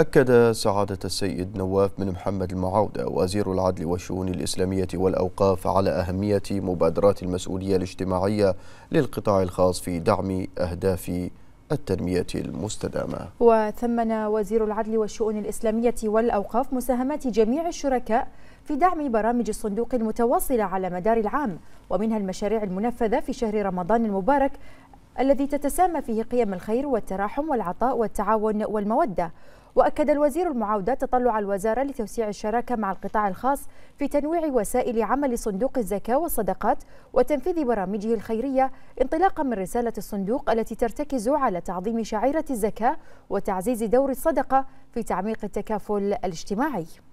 أكد سعادة السيد نواف بن محمد المعاودة وزير العدل والشؤون الإسلامية والأوقاف على أهمية مبادرات المسؤولية الاجتماعية للقطاع الخاص في دعم أهداف التنمية المستدامة وثمن وزير العدل والشؤون الإسلامية والأوقاف مساهمات جميع الشركاء في دعم برامج الصندوق المتواصلة على مدار العام ومنها المشاريع المنفذة في شهر رمضان المبارك الذي تتسامى فيه قيم الخير والتراحم والعطاء والتعاون والمودة وأكد الوزير المعاودة تطلع الوزارة لتوسيع الشراكة مع القطاع الخاص في تنويع وسائل عمل صندوق الزكاة والصدقات وتنفيذ برامجه الخيرية انطلاقا من رسالة الصندوق التي ترتكز على تعظيم شعيرة الزكاة وتعزيز دور الصدقة في تعميق التكافل الاجتماعي